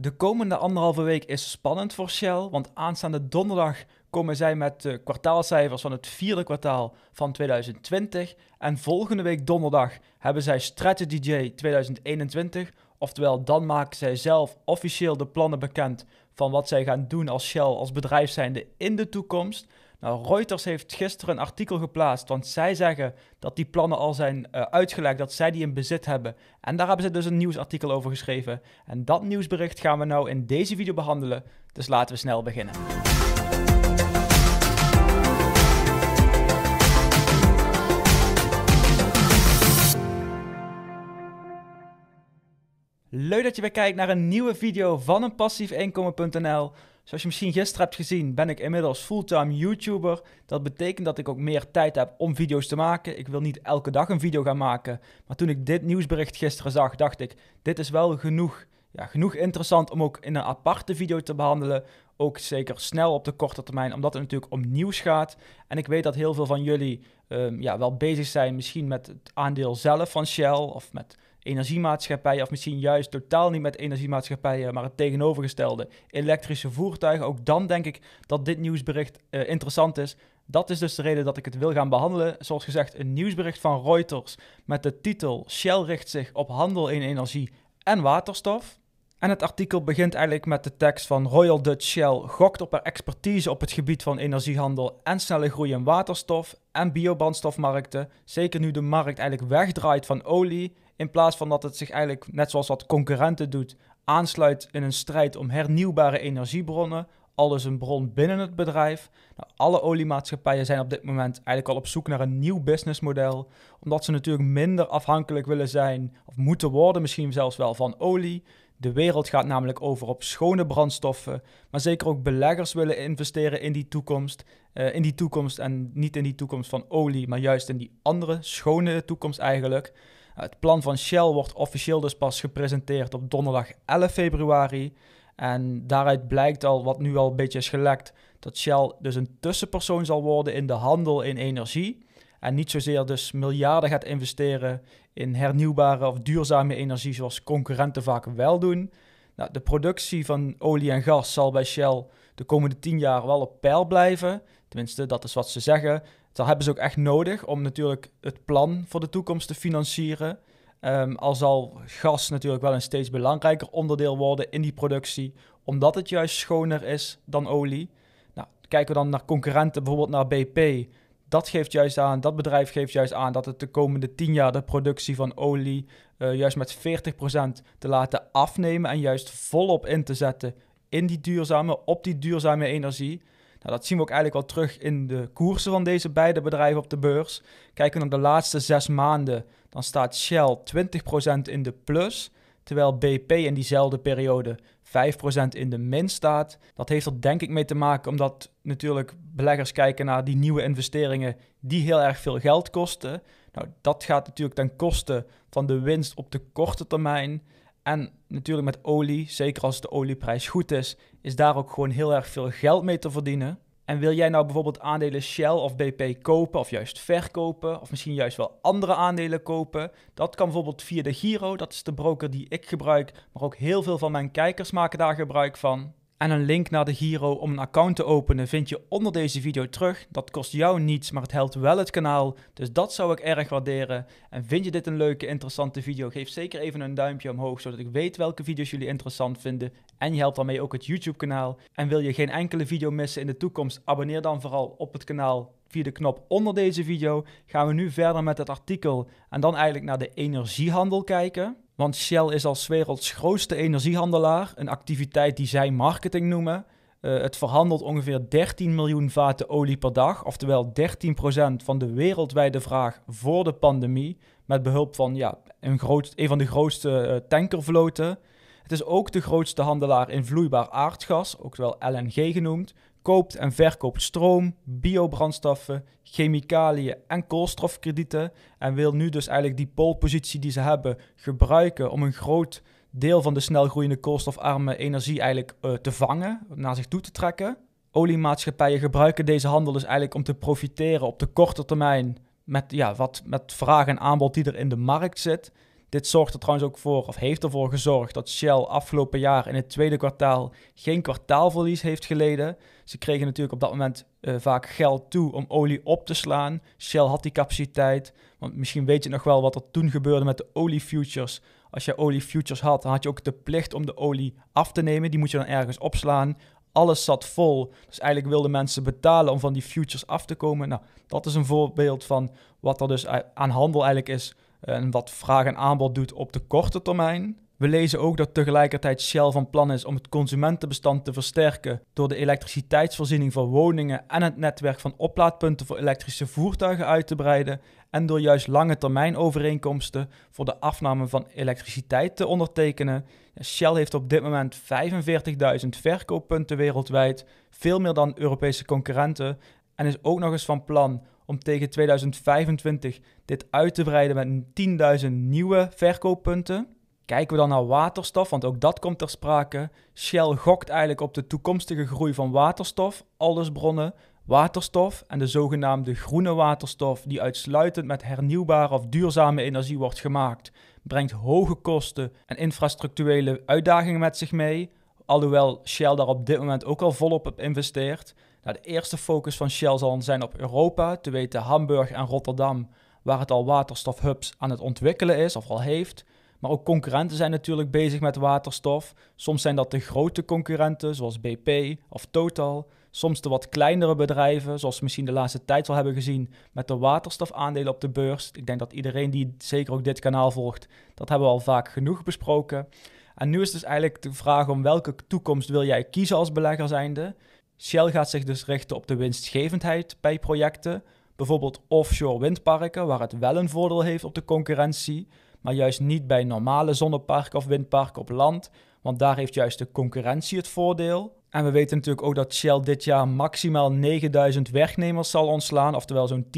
De komende anderhalve week is spannend voor Shell, want aanstaande donderdag komen zij met de kwartaalcijfers van het vierde kwartaal van 2020. En volgende week donderdag hebben zij Strategy DJ 2021. Oftewel, dan maken zij zelf officieel de plannen bekend van wat zij gaan doen als Shell, als bedrijf zijnde in de toekomst. Nou, Reuters heeft gisteren een artikel geplaatst, want zij zeggen dat die plannen al zijn eh, uitgelegd, dat zij die in bezit hebben. En daar hebben ze dus een nieuwsartikel over geschreven. En dat nieuwsbericht gaan we nou in deze video behandelen, dus laten we snel beginnen. Leuk dat je weer kijkt naar een nieuwe video van een passief inkomen.nl. Zoals je misschien gisteren hebt gezien, ben ik inmiddels fulltime YouTuber. Dat betekent dat ik ook meer tijd heb om video's te maken. Ik wil niet elke dag een video gaan maken. Maar toen ik dit nieuwsbericht gisteren zag, dacht ik: dit is wel genoeg. Ja, genoeg interessant om ook in een aparte video te behandelen. Ook zeker snel op de korte termijn, omdat het natuurlijk om nieuws gaat. En ik weet dat heel veel van jullie ehm, ja, wel bezig zijn, misschien met het aandeel zelf van Shell of met energiemaatschappijen, of misschien juist totaal niet met energiemaatschappijen, maar het tegenovergestelde, elektrische voertuigen. Ook dan denk ik dat dit nieuwsbericht eh, interessant is. Dat is dus de reden dat ik het wil gaan behandelen. Zoals gezegd, een nieuwsbericht van Reuters met de titel Shell richt zich op handel in energie en waterstof. En het artikel begint eigenlijk met de tekst van Royal Dutch Shell gokt op haar expertise op het gebied van energiehandel en snelle groei in waterstof en biobrandstofmarkten. Zeker nu de markt eigenlijk wegdraait van olie in plaats van dat het zich eigenlijk, net zoals wat concurrenten doet, aansluit in een strijd om hernieuwbare energiebronnen, al dus een bron binnen het bedrijf. Nou, alle oliemaatschappijen zijn op dit moment eigenlijk al op zoek naar een nieuw businessmodel, omdat ze natuurlijk minder afhankelijk willen zijn, of moeten worden misschien zelfs wel, van olie. De wereld gaat namelijk over op schone brandstoffen, maar zeker ook beleggers willen investeren in die toekomst. Eh, in die toekomst en niet in die toekomst van olie, maar juist in die andere schone toekomst eigenlijk. Het plan van Shell wordt officieel dus pas gepresenteerd op donderdag 11 februari. En daaruit blijkt al, wat nu al een beetje is gelekt, dat Shell dus een tussenpersoon zal worden in de handel in energie. En niet zozeer dus miljarden gaat investeren in hernieuwbare of duurzame energie, zoals concurrenten vaak wel doen. Nou, de productie van olie en gas zal bij Shell de komende 10 jaar wel op peil blijven. Tenminste, dat is wat ze zeggen. Dat hebben ze ook echt nodig om natuurlijk het plan voor de toekomst te financieren. Um, al zal gas natuurlijk wel een steeds belangrijker onderdeel worden in die productie, omdat het juist schoner is dan olie. Nou, kijken we dan naar concurrenten, bijvoorbeeld naar BP. Dat geeft juist aan, dat bedrijf geeft juist aan dat het de komende 10 jaar de productie van olie eh, juist met 40% te laten afnemen en juist volop in te zetten in die duurzame, op die duurzame energie. Nou, dat zien we ook eigenlijk al terug in de koersen van deze beide bedrijven op de beurs. Kijken we naar de laatste zes maanden, dan staat Shell 20% in de plus, terwijl BP in diezelfde periode 5% in de min staat. Dat heeft er denk ik mee te maken omdat natuurlijk beleggers kijken naar die nieuwe investeringen die heel erg veel geld kosten. Nou, dat gaat natuurlijk ten koste van de winst op de korte termijn. En natuurlijk met olie, zeker als de olieprijs goed is, is daar ook gewoon heel erg veel geld mee te verdienen. En wil jij nou bijvoorbeeld aandelen Shell of BP kopen of juist verkopen, of misschien juist wel andere aandelen kopen? Dat kan bijvoorbeeld via de Giro, dat is de broker die ik gebruik, maar ook heel veel van mijn kijkers maken daar gebruik van. En een link naar de Giro om een account te openen vind je onder deze video terug. Dat kost jou niets, maar het helpt wel het kanaal. Dus dat zou ik erg waarderen. En vind je dit een leuke, interessante video? Geef zeker even een duimpje omhoog, zodat ik weet welke video's jullie interessant vinden. En je helpt daarmee ook het YouTube-kanaal. En wil je geen enkele video missen in de toekomst? Abonneer dan vooral op het kanaal via de knop onder deze video. Gaan we nu verder met het artikel en dan eigenlijk naar de energiehandel kijken. Want Shell is als werelds grootste energiehandelaar, een activiteit die zij marketing noemen. Eh, het verhandelt ongeveer 13 miljoen vaten olie per dag, oftewel 13% van de wereldwijde vraag voor de pandemie, met behulp van ja, een, groot, een van de grootste eh, tankervloten. Het is ook de grootste handelaar in vloeibaar aardgas, ook wel LNG genoemd, koopt en verkoopt stroom, biobrandstoffen, chemicaliën en koolstofkredieten. En wil nu dus eigenlijk die polepositie die ze hebben gebruiken om een groot deel van de snel groeiende koolstofarme energie eigenlijk eh, te vangen, naar zich toe te trekken. Oliemaatschappijen gebruiken deze handel dus eigenlijk om te profiteren op de korte termijn met, ja, wat, met vraag en aanbod die er in de markt zit. Dit zorgt er trouwens ook voor, of heeft ervoor gezorgd, dat Shell afgelopen jaar in het tweede kwartaal geen kwartaalverlies heeft geleden. Ze kregen natuurlijk op dat moment eh, vaak geld toe om olie op te slaan. Shell had die capaciteit. Want misschien weet je nog wel wat er toen gebeurde met de olie futures. Als je futures had, dan had je ook de plicht om de olie af te nemen. Die moet je dan ergens opslaan. Alles zat vol. Dus eigenlijk wilden mensen betalen om van die futures af te komen. Nou, dat is een voorbeeld van wat er dus aan handel eigenlijk is en wat vraag en aanbod doet op de korte termijn. We lezen ook dat tegelijkertijd Shell van plan is om het consumentenbestand te versterken door de elektriciteitsvoorziening van woningen en het netwerk van oplaadpunten voor elektrische voertuigen uit te breiden en door juist lange termijn overeenkomsten voor de afname van elektriciteit te ondertekenen. Shell heeft op dit moment 45.000 verkooppunten wereldwijd, veel meer dan Europese concurrenten en is ook nog eens van plan om tegen 2025 dit uit te breiden met 10.000 nieuwe verkooppunten. Kijken we dan naar waterstof, want ook dat komt ter sprake. Shell gokt eigenlijk op de toekomstige groei van waterstof, allesbronnen, Waterstof en de zogenaamde groene waterstof, die uitsluitend met hernieuwbare of duurzame energie wordt gemaakt, brengt hoge kosten en infrastructurele uitdagingen met zich mee. Alhoewel Shell daar op dit moment ook al volop op investeert. Nou, de eerste focus van Shell zal zijn op Europa, te weten Hamburg en Rotterdam, waar het al waterstofhubs aan het ontwikkelen is of al heeft. Maar ook concurrenten zijn natuurlijk bezig met waterstof. Soms zijn dat de grote concurrenten, zoals BP of Total. Soms de wat kleinere bedrijven, zoals we misschien de laatste tijd wel hebben gezien met de waterstofaandelen op de beurs. Ik denk dat iedereen die zeker ook dit kanaal volgt, dat hebben we al vaak genoeg besproken. En nu is dus eigenlijk de vraag om welke toekomst wil jij kiezen als belegger zijnde. Shell gaat zich dus richten op de winstgevendheid bij projecten, bijvoorbeeld offshore windparken, waar het wel een voordeel heeft op de concurrentie, maar juist niet bij normale zonneparken of windparken op land, want daar heeft juist de concurrentie het voordeel. En we weten natuurlijk ook dat Shell dit jaar maximaal 9000 werknemers zal ontslaan, oftewel zo'n 10%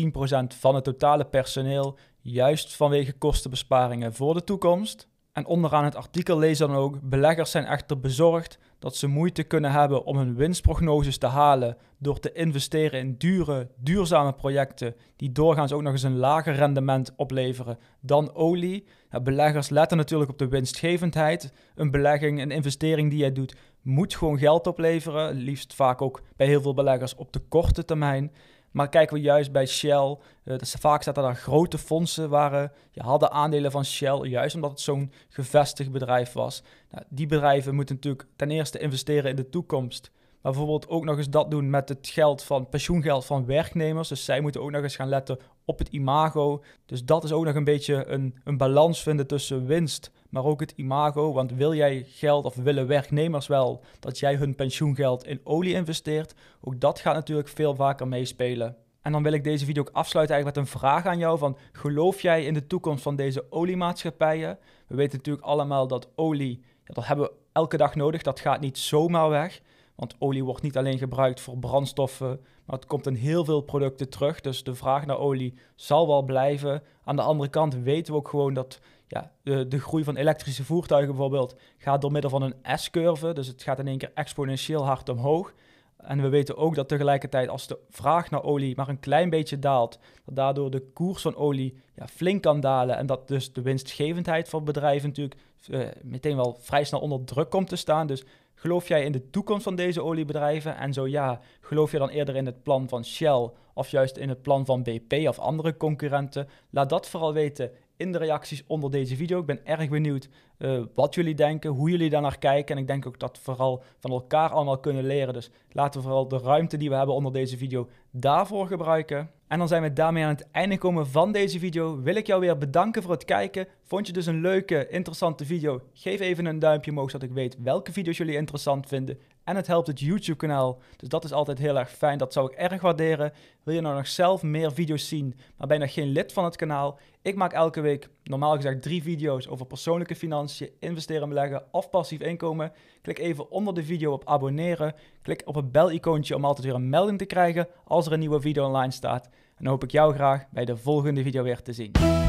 van het totale personeel, juist vanwege kostenbesparingen voor de toekomst. En onderaan het artikel lezen dan ook: beleggers zijn echter bezorgd dat ze moeite kunnen hebben om hun winstprognoses te halen door te investeren in dure, duurzame projecten die doorgaans ook nog eens een lager rendement opleveren dan olie. Ja, beleggers letten natuurlijk op de winstgevendheid. Een belegging, een investering die jij doet, moet gewoon geld opleveren. Liefst vaak ook bij heel veel beleggers op de korte termijn. Maar kijken we juist bij Shell, eh, vaak staat dat er grote fondsen waren, je hadden aandelen van Shell, juist omdat het zo'n gevestigd bedrijf was. Nou, die bedrijven moeten natuurlijk ten eerste investeren in de toekomst, maar bijvoorbeeld ook nog eens dat doen met het geld van pensioengeld van werknemers. Dus zij moeten ook nog eens gaan letten op het imago. Dus dat is ook nog een beetje een, een balans vinden tussen winst maar ook het imago. Want wil jij geld of willen werknemers wel dat jij hun pensioengeld in olie investeert? Ook dat gaat natuurlijk veel vaker meespelen. En dan wil ik deze video ook afsluiten eigenlijk met een vraag aan jou van geloof jij in de toekomst van deze oliemaatschappijen? We weten natuurlijk allemaal dat olie, dat hebben we elke dag nodig, dat gaat niet zomaar weg. Want olie wordt niet alleen gebruikt voor brandstoffen, maar het komt in heel veel producten terug. Dus de vraag naar olie zal wel blijven. Aan de andere kant weten we ook gewoon dat ja, de, de groei van elektrische voertuigen bijvoorbeeld gaat door middel van een S-curve. Dus het gaat in één keer exponentieel hard omhoog. En we weten ook dat tegelijkertijd als de vraag naar olie maar een klein beetje daalt, dat daardoor de koers van olie ja, flink kan dalen. En dat dus de winstgevendheid van bedrijven natuurlijk eh, meteen wel vrij snel onder druk komt te staan. Dus Geloof jij in de toekomst van deze oliebedrijven? En zo ja, geloof je dan eerder in het plan van Shell of juist in het plan van BP of andere concurrenten? Laat dat vooral weten in de reacties onder deze video. Ik ben erg benieuwd eh, wat jullie denken, hoe jullie daar naar kijken. En ik denk ook dat we vooral van elkaar allemaal kunnen leren. Dus laten we vooral de ruimte die we hebben onder deze video daarvoor gebruiken. En dan zijn we daarmee aan het einde komen van deze video. Wil ik jou weer bedanken voor het kijken. Vond je dus een leuke, interessante video? Geef even een duimpje omhoog zodat ik weet welke video's jullie interessant vinden. En het helpt het YouTube-kanaal. Dus dat is altijd heel erg fijn. Dat zou ik erg waarderen. Wil je nou nog zelf meer video's zien, maar ben je nog geen lid van het kanaal? Ik maak elke week normaal gezegd drie video's over persoonlijke financiën, investeren en beleggen of passief inkomen. Klik even onder de video op abonneren. Klik op het bel-icoontje om altijd weer een melding te krijgen als er een nieuwe video online staat. En dan hoop ik jou graag bij de volgende video weer te zien.